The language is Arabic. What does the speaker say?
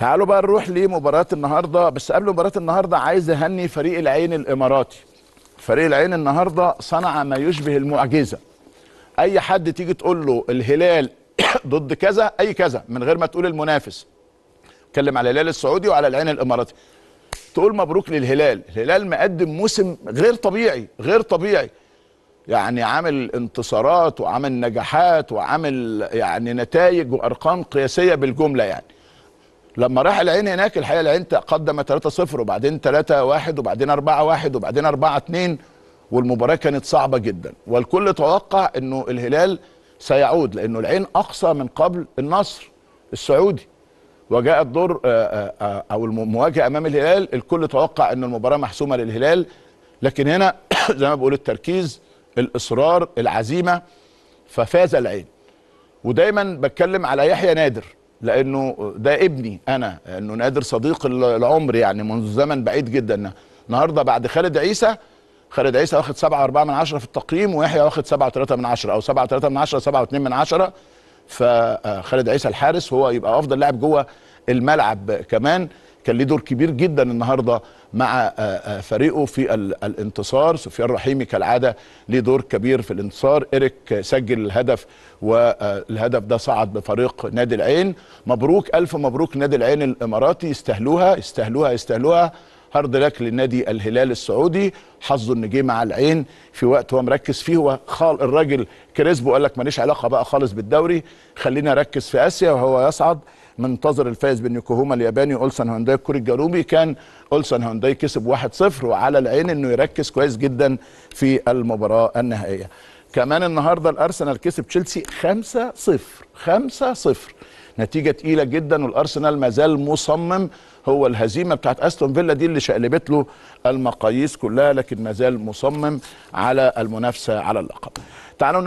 تعالوا بقى نروح لمباراه النهارده بس قبل مباراه النهارده عايز اهني فريق العين الاماراتي فريق العين النهارده صنع ما يشبه المعجزه اي حد تيجي تقول له الهلال ضد كذا اي كذا من غير ما تقول المنافس اتكلم على الهلال السعودي وعلى العين الاماراتي تقول مبروك للهلال الهلال مقدم موسم غير طبيعي غير طبيعي يعني عامل انتصارات وعامل نجاحات وعامل يعني نتائج وارقام قياسيه بالجمله يعني لما راح العين هناك الحقيقه العين تقدم 3-0 وبعدين 3-1 وبعدين 4-1 وبعدين 4-2 والمباراه كانت صعبه جدا والكل توقع انه الهلال سيعود لانه العين اقصى من قبل النصر السعودي وجاء الدور او المواجهه امام الهلال الكل توقع ان المباراه محسومه للهلال لكن هنا زي ما بقول التركيز الاصرار العزيمه ففاز العين ودايما بتكلم على يحيى نادر لانه ده ابني انا انه نادر صديق العمر يعني منذ زمن بعيد جدا النهارده بعد خالد عيسى خالد عيسى واخد 7.4 من 10 في التقييم ويحيى واخد 7.3 من 10 او 7.3 من 10 7.2 من 10 فخالد آه، عيسى الحارس هو يبقى افضل لاعب جوه الملعب كمان كان ليه دور كبير جدا النهارده مع آه، آه، فريقه في الانتصار سفيان رحيمي كالعاده ليه دور كبير في الانتصار إريك سجل الهدف والهدف آه، ده صعد بفريق نادي العين مبروك ألف مبروك نادي العين الإماراتي يستاهلوها يستاهلوها يستاهلوها هارد لك للنادي الهلال السعودي حظه ان جه مع العين في وقت هو مركز فيه هو خال الراجل كريسبو قال لك ماليش علاقه بقى خالص بالدوري خلينا اركز في اسيا وهو يصعد منتظر الفايز بين يوكوهاما الياباني اولسن هونداي الكوري الجنوبي كان اولسن هونداي كسب 1-0 وعلى العين انه يركز كويس جدا في المباراه النهائيه كمان النهارده الارسنال كسب تشيلسي 5-0 5-0 نتيجه تقيله جدا والارسنال ما زال مصمم هو الهزيمه بتاعت استون فيلا دي اللي شقلبت له المقاييس كلها لكن ما زال مصمم على المنافسه على اللقب تعالوا